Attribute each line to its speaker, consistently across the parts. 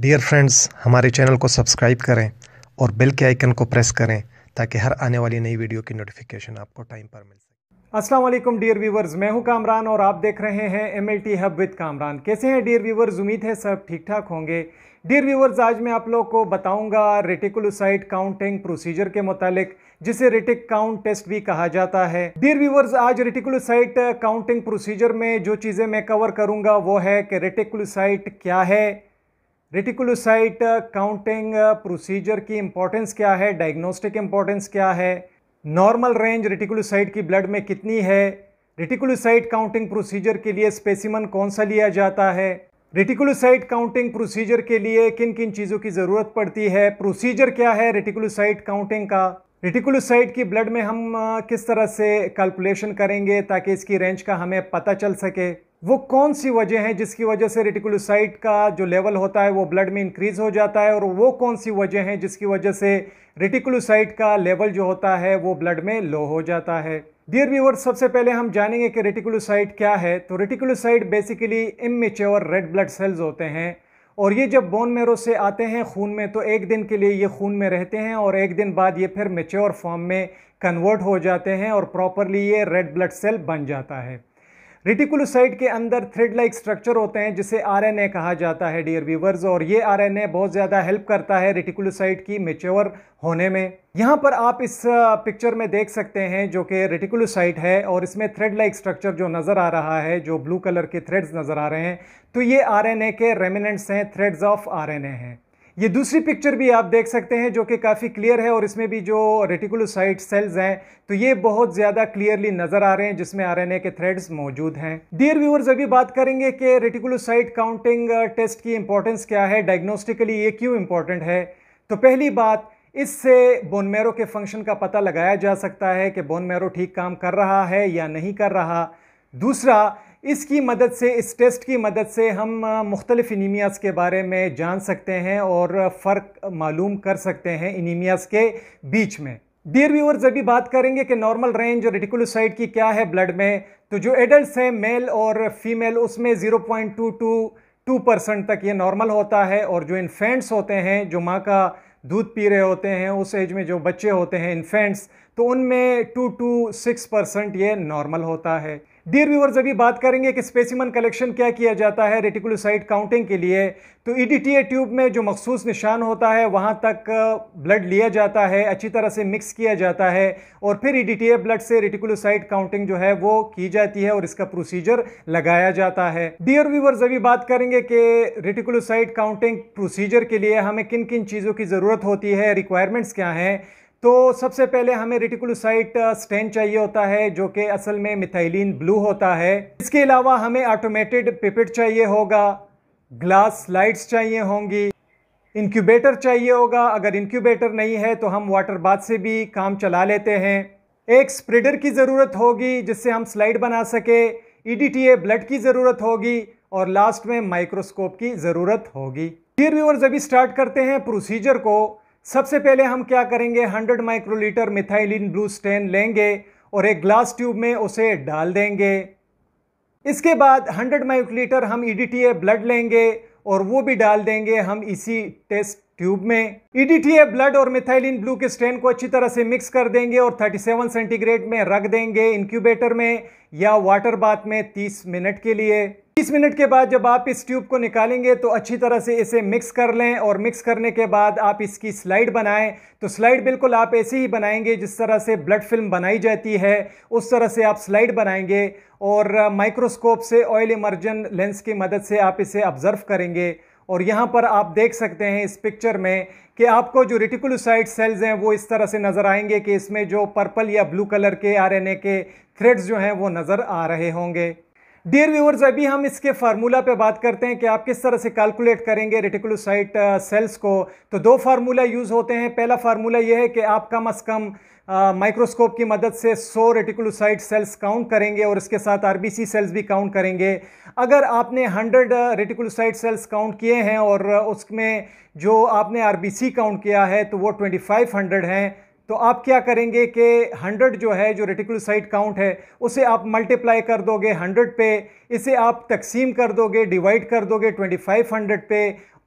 Speaker 1: dear friends हमारे channel को subscribe करें और बेल के आइकन को प्रेस करें ताकि हर आने वाली नई वीडियो की नोटिफिकेशन आपको टाइम पर मिल सके असलम डियर व्यूवर्स मैं हूं कामरान और आप देख रहे हैं M L T hub with Kamran कैसे हैं डियर व्यूवर्स उम्मीद है सब ठीक ठाक होंगे डियर व्यूवर्स आज मैं आप लोग को बताऊंगा रेटिकुलोसाइट काउंटिंग प्रोसीजर के मुतालिक जिसे रिटिक काउंट टेस्ट भी कहा जाता है डियर व्यूवर्स आज रेटिकुलोसाइट काउंटिंग प्रोसीजर में जो चीज़ें मैं कवर करूंगा वो है कि रेटिकुलोसाइट क्या है रेटिकुलोसाइट काउंटिंग प्रोसीजर की इंपॉर्टेंस क्या है डायग्नोस्टिक इंपॉर्टेंस क्या है नॉर्मल रेंज रेटिकुलोसाइट की ब्लड में कितनी है रेटिकुलोसाइट काउंटिंग प्रोसीजर के लिए स्पेसिमन कौन सा लिया जाता है रेटिकुलोसाइट काउंटिंग प्रोसीजर के लिए किन किन चीज़ों की ज़रूरत पड़ती है प्रोसीजर क्या है रेटिकुलोसाइट काउंटिंग का रेटिकुलोसाइट की ब्लड में हम uh, किस तरह से कैलकुलेशन करेंगे ताकि इसकी रेंज का हमें पता चल सके वो कौन सी वजह हैं जिसकी वजह से रेटिकुलोसाइट का जो लेवल होता है वो ब्लड में इंक्रीज हो जाता है और वो कौन सी वजह हैं जिसकी वजह से रेटिकुलोसाइट का लेवल जो होता है वो ब्लड में लो हो जाता है डियर व्यूवर सबसे पहले हम जानेंगे कि रेटिकुलोसाइट क्या है तो reticulocyte basically immature red blood cells होते हैं और ये जब बोन मेरो से आते हैं खून में तो एक दिन के लिए ये खून में रहते हैं और एक दिन बाद ये फिर मेच्योर फॉर्म में कन्वर्ट हो जाते हैं और प्रॉपरली ये रेड ब्लड सेल बन जाता है रेटिकुलोसाइट के अंदर थ्रेड लाइक स्ट्रक्चर होते हैं जिसे आरएनए कहा जाता है डियर व्यूवर्स और ये आरएनए बहुत ज़्यादा हेल्प करता है रेटिकुलोसाइट की मेच्योर होने में यहाँ पर आप इस पिक्चर में देख सकते हैं जो कि रेटिकुलोसाइट है और इसमें थ्रेड लाइक स्ट्रक्चर जो नज़र आ रहा है जो ब्लू कलर के थ्रेड्स नज़र आ रहे हैं तो ये आर के रेमिनेंट्स हैं थ्रेड्स ऑफ आर हैं ये दूसरी पिक्चर भी आप देख सकते हैं जो कि काफ़ी क्लियर है और इसमें भी जो रेटिकुलोसाइट सेल्स हैं तो ये बहुत ज़्यादा क्लियरली नज़र आ रहे हैं जिसमें आर के थ्रेड्स मौजूद हैं डियर व्यूअर्स अभी बात करेंगे कि रेटिकुलोसाइट काउंटिंग टेस्ट की इंपॉर्टेंस क्या है डायग्नोस्टिकली ये क्यों इंपॉर्टेंट है तो पहली बात इससे बोनमेरो के फंक्शन का पता लगाया जा सकता है कि बोनमेरो ठीक काम कर रहा है या नहीं कर रहा दूसरा इसकी मदद से इस टेस्ट की मदद से हम मुख्तलिफ इनीमियाज़ के बारे में जान सकते हैं और फ़र्क मालूम कर सकते हैं इनीमियाज़ के बीच में डियर व्यूअर्स अभी बात करेंगे कि नॉर्मल रेंज और रेटिकुलोसाइड की क्या है ब्लड में तो जो एडल्ट हैं मेल और फीमेल उसमें zero point two two two percent तक ये नॉर्मल होता है और जो इन्फेंट्स होते हैं जो माँ का दूध पी रहे होते हैं उस एज में जो बच्चे होते हैं इन्फेंट्स तो उनमें टू टू सिक्स परसेंट ये नॉर्मल होता है डियर जब भी बात करेंगे कि स्पेसिमन कलेक्शन क्या किया जाता है रेटिकुलोसाइट काउंटिंग के लिए तो ई e ट्यूब में जो मखसूस निशान होता है वहाँ तक ब्लड लिया जाता है अच्छी तरह से मिक्स किया जाता है और फिर ई e ब्लड से रेटिकुलोसाइट काउंटिंग जो है वो की जाती है और इसका प्रोसीजर लगाया जाता है डियर व्यूवर्स अभी बात करेंगे कि रेटिकुलोसाइट काउंटिंग प्रोसीजर के लिए हमें किन किन चीज़ों की ज़रूरत होती है रिक्वायरमेंट्स क्या हैं तो सबसे पहले हमें रेटिकुलोसाइट स्टैंड uh, चाहिए होता है जो कि असल में मिथाइलिन ब्लू होता है इसके अलावा हमें ऑटोमेटेड पिपिट चाहिए होगा ग्लास लाइट्स चाहिए होंगी इंक्यूबेटर चाहिए होगा अगर इंक्यूबेटर नहीं है तो हम वाटर बाथ से भी काम चला लेते हैं एक स्प्रेडर की ज़रूरत होगी जिससे हम स्लाइड बना सके ई e ब्लड की ज़रूरत होगी और लास्ट में माइक्रोस्कोप की ज़रूरत होगी डियर व्यूअर्स अभी स्टार्ट करते हैं प्रोसीजर को सबसे पहले हम क्या करेंगे 100 माइक्रोलीटर मिथाइलिन ब्लू स्टेन लेंगे और एक ग्लास ट्यूब में उसे डाल देंगे इसके बाद 100 माइक्रोलीटर हम ई e ब्लड लेंगे और वो भी डाल देंगे हम इसी टेस्ट ट्यूब में ईडीटीए e ब्लड और मिथाइलिन ब्लू के स्टेन को अच्छी तरह से मिक्स कर देंगे और 37 सेंटीग्रेड में रख देंगे इंक्यूबेटर में या वाटर बाथ में 30 मिनट के लिए 20 मिनट के बाद जब आप इस ट्यूब को निकालेंगे तो अच्छी तरह से इसे मिक्स कर लें और मिक्स करने के बाद आप इसकी स्लाइड बनाएं तो स्लाइड बिल्कुल आप ऐसे ही बनाएंगे जिस तरह से ब्लड फिल्म बनाई जाती है उस तरह से आप स्लाइड बनाएंगे और माइक्रोस्कोप से ऑयल इमर्जन लेंस की मदद से आप इसे ऑब्ज़र्व करेंगे और यहाँ पर आप देख सकते हैं इस पिक्चर में कि आपको जो रिटिकुलोसाइड सेल्स हैं वो इस तरह से नज़र आएंगे कि इसमें जो पर्पल या ब्लू कलर के आर के थ्रेड्स जो हैं वो नज़र आ रहे होंगे डियर व्यूअर्स अभी हम इसके फार्मूला पे बात करते हैं कि आप किस तरह से कैलकुलेट करेंगे रेटिकुलोसाइट सेल्स uh, को तो दो फार्मूला यूज़ होते हैं पहला फार्मूला ये है कि आप कम अज़ कम माइक्रोस्कोप uh, की मदद से 100 रेटिकुलोसाइट सेल्स काउंट करेंगे और इसके साथ आरबीसी सेल्स भी काउंट करेंगे अगर आपने 100 रेटिकुलोसाइट सेल्स काउंट किए हैं और uh, उसमें जो आपने आर काउंट किया है तो वो ट्वेंटी हैं तो आप क्या करेंगे कि 100 जो है जो रेटिकुलोसाइट काउंट है उसे आप मल्टीप्लाई कर दोगे 100 पे इसे आप तकसीम कर दोगे डिवाइड कर दोगे 2500 पे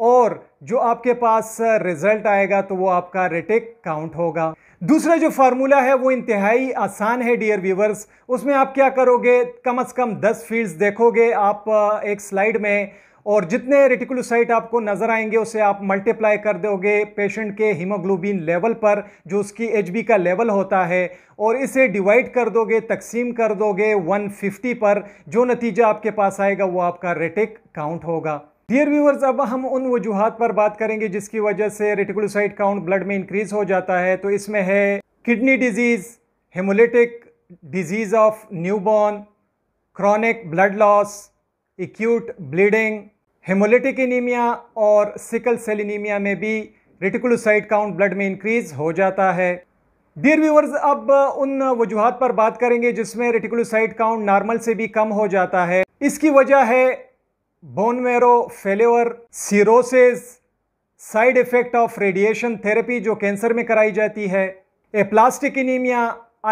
Speaker 1: और जो आपके पास रिज़ल्ट uh, आएगा तो वो आपका रेटिक काउंट होगा दूसरा जो फार्मूला है वो इंतहाई आसान है डियर व्यूवर्स उसमें आप क्या करोगे कम अज़ कम दस फील्ड्स देखोगे आप uh, एक स्लाइड में और जितने रेटिकुलोसाइट आपको नज़र आएंगे उसे आप मल्टीप्लाई कर दोगे पेशेंट के हीमोग्लोबिन लेवल पर जो उसकी एच का लेवल होता है और इसे डिवाइड कर दोगे तकसीम कर दोगे 150 पर जो नतीजा आपके पास आएगा वो आपका रेटिक काउंट होगा डियर व्यूवर्स अब हम उन वजूहत पर बात करेंगे जिसकी वजह से रेटिकुलोसाइट काउंट ब्लड में इंक्रीज हो जाता है तो इसमें है kidney disease hemolytic disease of newborn chronic blood loss acute bleeding hemolytic anaemia और सिकल सेल एनीमिया में भी रेटिकुलोसाइड काउंट ब्लड में इंक्रीज हो जाता है डियर व्यूवर्स अब उन वजूहत पर बात करेंगे जिसमें रेटिकुलोसाइड काउंट नॉर्मल से भी कम हो जाता है इसकी वजह है bone marrow failure cirrhosis side effect of radiation therapy जो कैंसर में कराई जाती है aplastic anaemia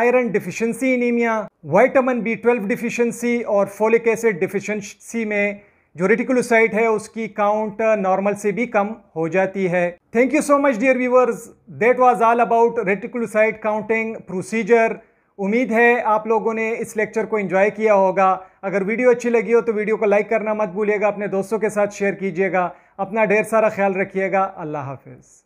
Speaker 1: iron deficiency anaemia vitamin B twelve deficiency और फोलिक एसिड डिफिशेंसी में जो रेटिकुलोसाइट है उसकी काउंट नॉर्मल uh, से भी कम हो जाती है thank you so much dear viewers that was all about reticulocyte counting procedure उम्मीद है आप लोगों ने इस लेक्चर को एंजॉय किया होगा अगर वीडियो अच्छी लगी हो तो वीडियो को लाइक करना मत भूलिएगा अपने दोस्तों के साथ शेयर कीजिएगा अपना ढेर सारा ख्याल रखिएगा अल्लाह हाफिज़